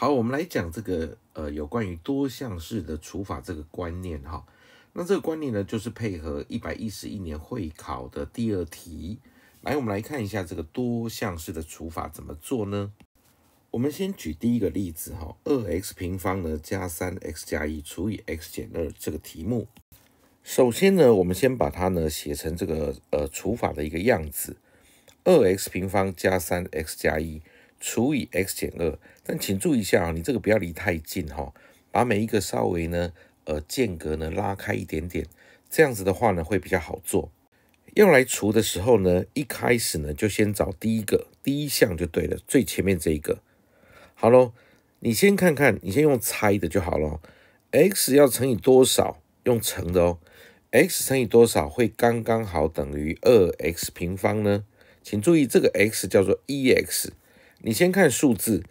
好，我们来讲这个呃有关于多项式的除法这个观念哈。那这个观念呢，就是配合一百一十一年会考的第二题。来，我们来看一下这个多项式的除法怎么做呢？我们先举第一个例子哈，二 x 平方呢加三 x 加一除以 x 减二这个题目。首先呢，我们先把它呢写成这个呃除法的一个样子，二 x 平方加三 x 加一。除以 x 减二，但请注意一下啊，你这个不要离太近哈，把每一个稍微呢，呃，间隔呢拉开一点点，这样子的话呢会比较好做。用来除的时候呢，一开始呢就先找第一个第一项就对了，最前面这一个。好喽，你先看看，你先用猜的就好了。x 要乘以多少？用乘的哦。x 乘以多少会刚刚好等于二 x 平方呢？请注意这个 x 叫做一 x。你先看数字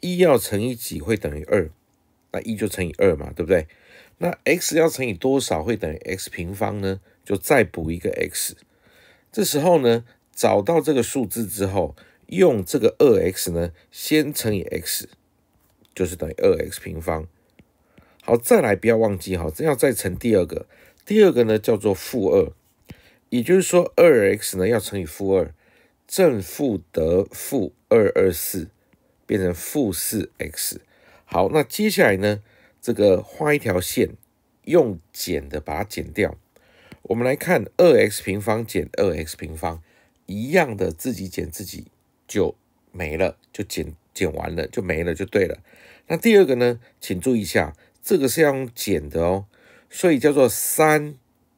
一要乘以几会等于二？那一就乘以二嘛，对不对？那 x 要乘以多少会等于 x 平方呢？就再补一个 x。这时候呢，找到这个数字之后，用这个二 x 呢，先乘以 x，就是等于二 x 平方。好，再来不要忘记哈，这要再乘第二个，第二个呢叫做负二，也就是说二 x 呢要乘以负二。正负得负二二四，变成负四 x。好，那接下来呢？这个画一条线，用减的把它减掉。我们来看二 x 平方减二 x 平方，一样的自己减自己就没了，就减减完了就没了就对了。那第二个呢？请注意一下，这个是要用减的哦，所以叫做三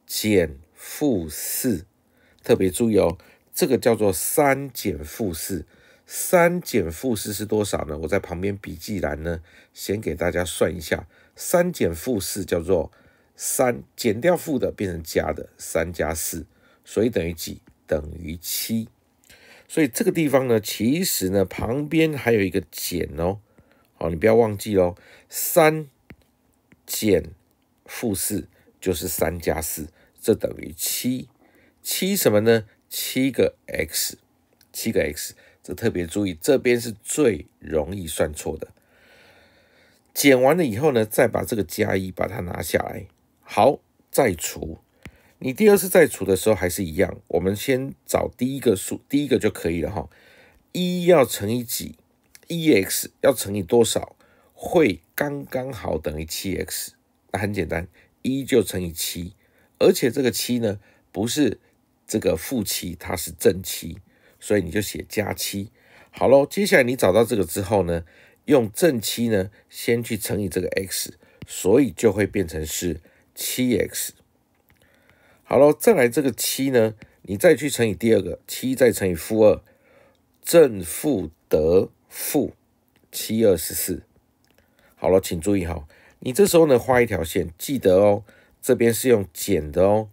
减负四。特别注意哦。这个叫做三减负四，三减负四是多少呢？我在旁边笔记栏呢，先给大家算一下，三减负四叫做三减掉负的变成加的，三加四，所以等于几？等于七。所以这个地方呢，其实呢，旁边还有一个减哦，好，你不要忘记哦，三减负四就是三加四，这等于七，七什么呢？七个 x，七个 x，这特别注意，这边是最容易算错的。减完了以后呢，再把这个加一把它拿下来，好，再除。你第二次再除的时候还是一样，我们先找第一个数，第一个就可以了哈。一要乘以几？一 x 要乘以多少会刚刚好等于七 x？那很简单，一就乘以七，而且这个七呢不是。这个负七，它是正七，所以你就写加七。好喽，接下来你找到这个之后呢，用正七呢，先去乘以这个 x，所以就会变成是七 x。好喽，再来这个七呢，你再去乘以第二个七，再乘以负二，正负得负七二十四。好了，请注意哈，你这时候呢画一条线，记得哦，这边是用减的哦。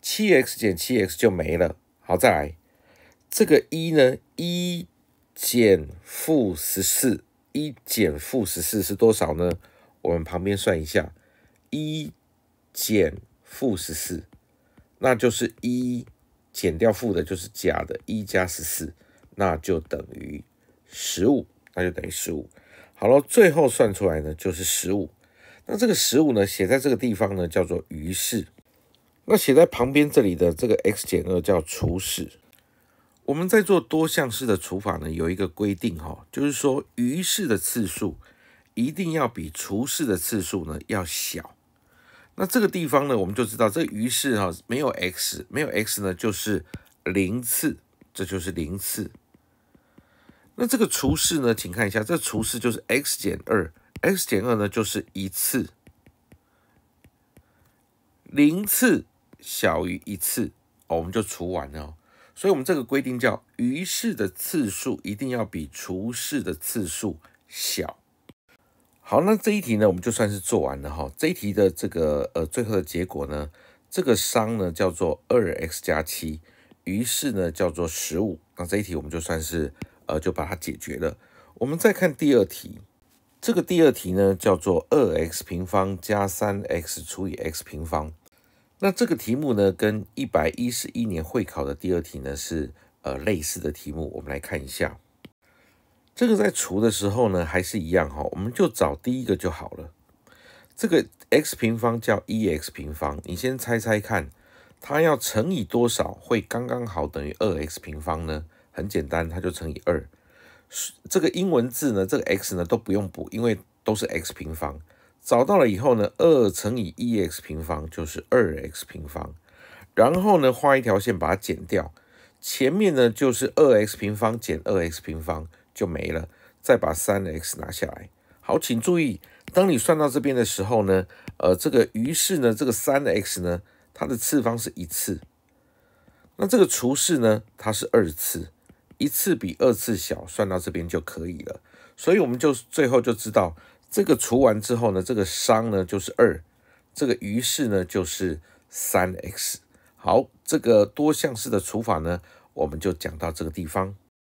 七 x 减七 x 就没了。好，再来这个一呢？一减负十四，一减负十四是多少呢？我们旁边算一下，一减负十四，那就是一减掉负的，就是假的，一加十四，那就等于十五，那就等于十五。好了，最后算出来呢，就是十五。那这个十五呢，写在这个地方呢，叫做余式。那写在旁边这里的这个 x 减二叫除式。我们在做多项式的除法呢，有一个规定哈，就是说余式的次数一定要比除式的次数呢要小。那这个地方呢，我们就知道这余式哈没有 x，没有 x 呢就是零次，这就是零次。那这个除式呢，请看一下，这除式就是 x 减二，x 减二呢就是一次，零次。小于一次，我们就除完了。所以，我们这个规定叫余式的次数一定要比除式的次数小。好，那这一题呢，我们就算是做完了哈。这一题的这个呃，最后的结果呢，这个商呢叫做二 x 加七，余式呢叫做十五。那这一题我们就算是呃，就把它解决了。我们再看第二题，这个第二题呢叫做二 x 平方加三 x 除以 x 平方。那这个题目呢，跟一百一十一年会考的第二题呢，是呃类似的题目。我们来看一下，这个在除的时候呢，还是一样哈，我们就找第一个就好了。这个 x 平方叫 e x 平方，你先猜猜看，它要乘以多少会刚刚好等于二 x 平方呢？很简单，它就乘以二。这个英文字呢，这个 x 呢都不用补，因为都是 x 平方。找到了以后呢，二乘以一 x 平方就是二 x 平方，然后呢画一条线把它剪掉，前面呢就是二 x 平方减二 x 平方就没了，再把三 x 拿下来。好，请注意，当你算到这边的时候呢，呃，这个余式呢，这个三 x 呢，它的次方是一次，那这个除式呢，它是二次，一次比二次小，算到这边就可以了，所以我们就最后就知道。这个除完之后呢，这个商呢就是二，这个余式呢就是三 x。好，这个多项式的除法呢，我们就讲到这个地方。